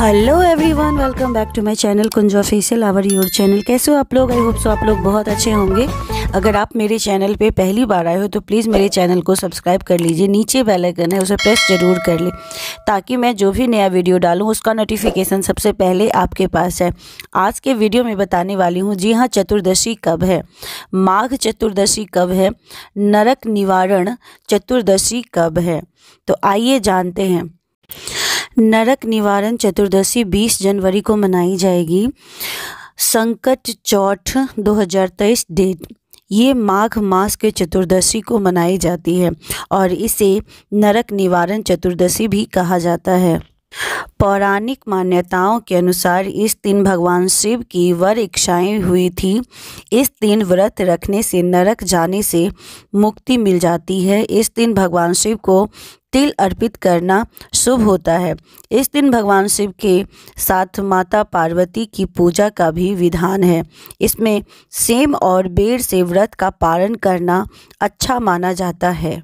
hello everyone welcome back to my channel Kunj official our your channel कैसे हो आप लोग आई होप सो आप लोग बहुत अच्छे होंगे अगर आप मेरे चैनल पे पहली बार आए हो तो प्लीज़ मेरे चैनल को सब्सक्राइब कर लीजिए नीचे बेल आइकन है उसे प्रेस जरूर कर लें ताकि मैं जो भी नया वीडियो डालूँ उसका नोटिफिकेशन सबसे पहले आपके पास है आज के वीडियो में बताने वाली हूँ जी हाँ चतुर्दशी कब है माघ चतुर्दशी कब है नरक निवारण चतुर्दशी कब है तो आइए जानते हैं नरक निवारण चतुर्दशी 20 जनवरी को मनाई जाएगी संकट चौठ 2023 डेट ये माघ मास के चतुर्दशी को मनाई जाती है और इसे नरक निवारण चतुर्दशी भी कहा जाता है पौराणिक मान्यताओं के अनुसार इस दिन भगवान शिव की वर इच्छाएं हुई थी इस दिन व्रत रखने से नरक जाने से मुक्ति मिल जाती है इस दिन भगवान शिव को तिल अर्पित करना शुभ होता है इस दिन भगवान शिव के साथ माता पार्वती की पूजा का भी विधान है इसमें सेम और बेर से व्रत का पालन करना अच्छा माना जाता है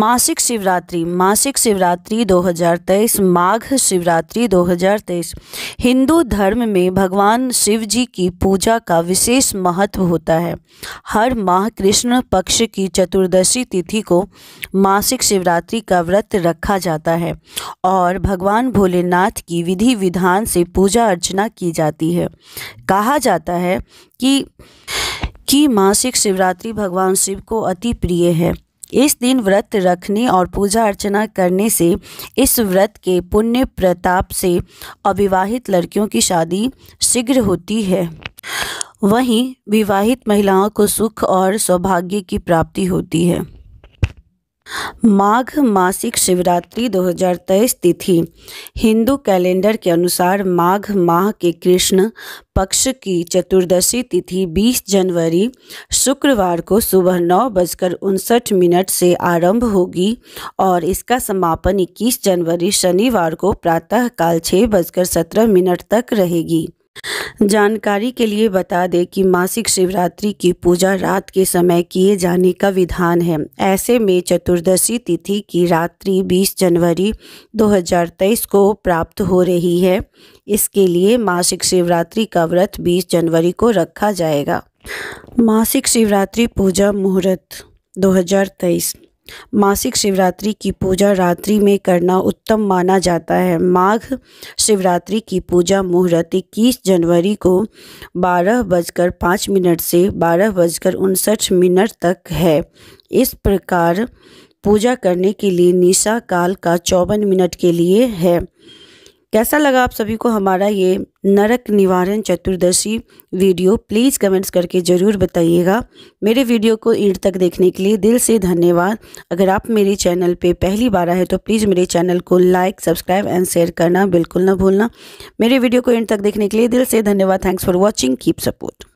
मासिक शिवरात्रि मासिक शिवरात्रि 2023 माघ शिवरात्रि 2023 हिंदू धर्म में भगवान शिव जी की पूजा का विशेष महत्व होता है हर माह कृष्ण पक्ष की चतुर्दशी तिथि को मासिक शिवरात्रि का व्रत रखा जाता है और भगवान भोलेनाथ की विधि विधान से पूजा अर्चना की जाती है कहा जाता है कि कि मासिक शिवरात्रि भगवान शिव को अति प्रिय है इस दिन व्रत रखने और पूजा अर्चना करने से इस व्रत के पुण्य प्रताप से अविवाहित लड़कियों की शादी शीघ्र होती है वहीं विवाहित महिलाओं को सुख और सौभाग्य की प्राप्ति होती है माघ मासिक शिवरात्रि 2023 तिथि हिंदू कैलेंडर के अनुसार माघ माह के कृष्ण पक्ष की चतुर्दशी तिथि 20 जनवरी शुक्रवार को सुबह नौ बजकर उनसठ मिनट से आरंभ होगी और इसका समापन 21 जनवरी शनिवार को प्रातःकाल छः बजकर सत्रह मिनट तक रहेगी जानकारी के लिए बता दें कि मासिक शिवरात्रि की पूजा रात के समय किए जाने का विधान है ऐसे में चतुर्दशी तिथि की रात्रि 20 जनवरी 2023 को प्राप्त हो रही है इसके लिए मासिक शिवरात्रि का व्रत 20 जनवरी को रखा जाएगा मासिक शिवरात्रि पूजा मुहूर्त 2023 मासिक शिवरात्रि की पूजा रात्रि में करना उत्तम माना जाता है माघ शिवरात्रि की पूजा मुहूर्त इक्कीस जनवरी को बारह बजकर पाँच मिनट से बारह बजकर उनसठ मिनट तक है इस प्रकार पूजा करने के लिए निशा काल का चौवन मिनट के लिए है कैसा लगा आप सभी को हमारा ये नरक निवारण चतुर्दशी वीडियो प्लीज़ कमेंट्स करके ज़रूर बताइएगा मेरे वीडियो को ईंट तक देखने के लिए दिल से धन्यवाद अगर आप मेरे चैनल पे पहली बार आए तो प्लीज़ मेरे चैनल को लाइक सब्सक्राइब एंड शेयर करना बिल्कुल ना भूलना मेरे वीडियो को ईंट तक देखने के लिए दिल से धन्यवाद thanks for watching keep support